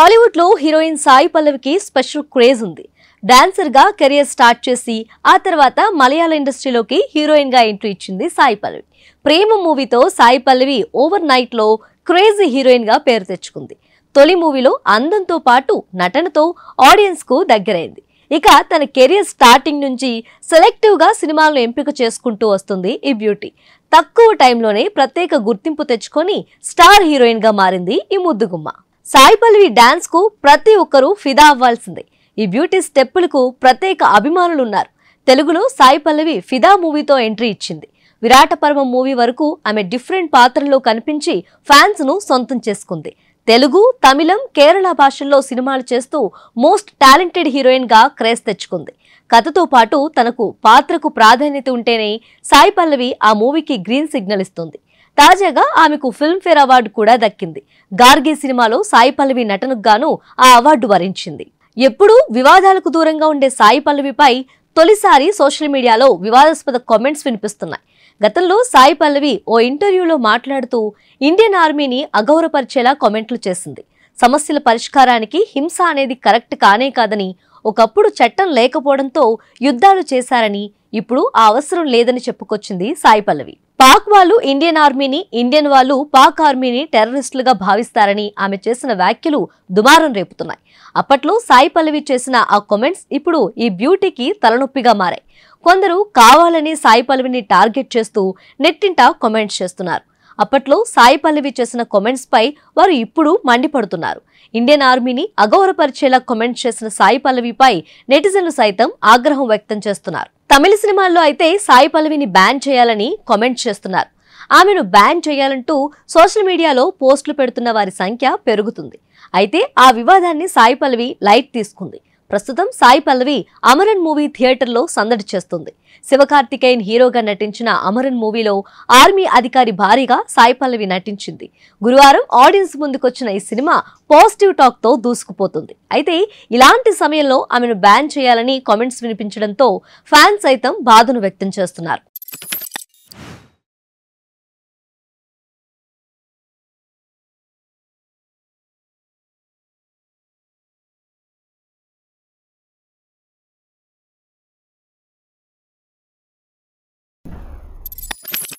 టాలీవుడ్ లో హీరోయిన్ సాయి పల్లవికి special craze ఉంది డాన్సర్ గా కెరియర్ స్టార్ట్ చేసి ఆ తర్వాత మలయాళ ఇండస్ట్రీలోకి హీరోయిన్ గా ఎంట్రీ ఇచ్చింది సాయి పల్లవి ప్రేమ మూవీతో సాయి పల్లవి ఓవర్ నైట్ లో క్రేజీ హీరోయిన్ గా పేరు తెచ్చుకుంది తొలి మూవీలో అందంతో పాటు నటనతో ఆడియన్స్ కు దగ్గరైంది ఇక తన కెరియర్ స్టార్టింగ్ నుంచి సెలెక్టివ్గా సినిమాలను ఎంపిక చేసుకుంటూ వస్తుంది ఈ బ్యూటీ తక్కువ టైంలోనే ప్రత్యేక గుర్తింపు తెచ్చుకొని స్టార్ హీరోయిన్గా మారింది ఈ ముద్దుగుమ్మ సాయి పల్లవి డాన్స్ కు ప్రతి ఒక్కరూ ఫిదా అవ్వాల్సిందే ఈ బ్యూటీ స్టెప్పులకు ప్రత్యేక అభిమానులు ఉన్నారు తెలుగులో సాయి పల్లవి ఫిదా మూవీతో ఎంట్రీ ఇచ్చింది విరాట పర్వం మూవీ వరకు ఆమె డిఫరెంట్ పాత్రల్లో కనిపించి ఫ్యాన్స్ ను సొంతం చేసుకుంది తెలుగు తమిళం కేరళ భాషల్లో సినిమాలు చేస్తూ మోస్ట్ టాలెంటెడ్ హీరోయిన్గా క్రేజ్ తెచ్చుకుంది కథతో పాటు తనకు పాత్రకు ప్రాధాన్యత ఉంటేనే సాయి పల్లవి ఆ మూవీకి గ్రీన్ సిగ్నల్ ఇస్తుంది తాజాగా ఆమెకు ఫిల్మ్ఫేర్ అవార్డు కూడా దక్కింది గార్గే సినిమాలో సాయి పల్లవి నటనకు గాను ఆ అవార్డు వరించింది ఎప్పుడూ వివాదాలకు దూరంగా ఉండే సాయి పల్లవిపై తొలిసారి సోషల్ మీడియాలో వివాదాస్పద కామెంట్స్ వినిపిస్తున్నాయి గతంలో సాయి పల్లవి ఓ ఇంటర్వ్యూలో మాట్లాడుతూ ఇండియన్ ఆర్మీని అగౌరవపరిచేలా కామెంట్లు చేసింది సమస్యల పరిష్కారానికి హింస అనేది కరెక్ట్ కానే కాదని ఒకప్పుడు చట్టం లేకపోవడంతో యుద్ధాలు చేశారని ఇప్పుడు ఆ అవసరం లేదని చెప్పుకొచ్చింది సాయి పల్లవి పాక్ వాళ్ళు ఇండియన్ ఆర్మీని ఇండియన్ వాళ్ళు పాక్ ఆర్మీని టెర్రరిస్టులుగా భావిస్తారని ఆమె చేసిన వ్యాఖ్యలు దుమారం రేపుతున్నాయి అప్పట్లో సాయి పల్లవి చేసిన ఆ కమెంట్స్ ఇప్పుడు ఈ బ్యూటీకి తలనొప్పిగా మారాయి కొందరు కావాలని సాయి పల్లవిని టార్గెట్ చేస్తూ నెట్టింట కమెంట్స్ చేస్తున్నారు అప్పట్లో సాయి పల్లవి చేసిన కామెంట్స్ పై వారు ఇప్పుడు మండిపడుతున్నారు ఇండియన్ ఆర్మీని అగౌరపరిచేలా కామెంట్స్ చేసిన సాయి పల్లవిపై నెటిజన్లు సైతం ఆగ్రహం వ్యక్తం చేస్తున్నారు తమిళ సినిమాల్లో అయితే సాయి పల్లవిని బ్యాన్ చేయాలని కామెంట్ చేస్తున్నారు ఆమెను బ్యాన్ చేయాలంటూ సోషల్ మీడియాలో పోస్టులు పెడుతున్న వారి సంఖ్య పెరుగుతుంది అయితే ఆ వివాదాన్ని సాయి పల్లవి లైట్ తీసుకుంది ప్రస్తుతం సాయి పల్లవి అమరన్ మూవీ థియేటర్లో సందడి చేస్తుంది శివకార్తికేయన్ హీరోగా నటించిన అమరన్ మూవీలో ఆర్మీ అధికారి భారీగా సాయి పల్లవి నటించింది గురువారం ఆడియన్స్ ముందుకొచ్చిన ఈ సినిమా పాజిటివ్ టాక్తో దూసుకుపోతుంది అయితే ఇలాంటి సమయంలో ఆమెను బ్యాన్ చేయాలని కామెంట్స్ వినిపించడంతో ఫ్యాన్స్ సైతం బాధను వ్యక్తం చేస్తున్నారు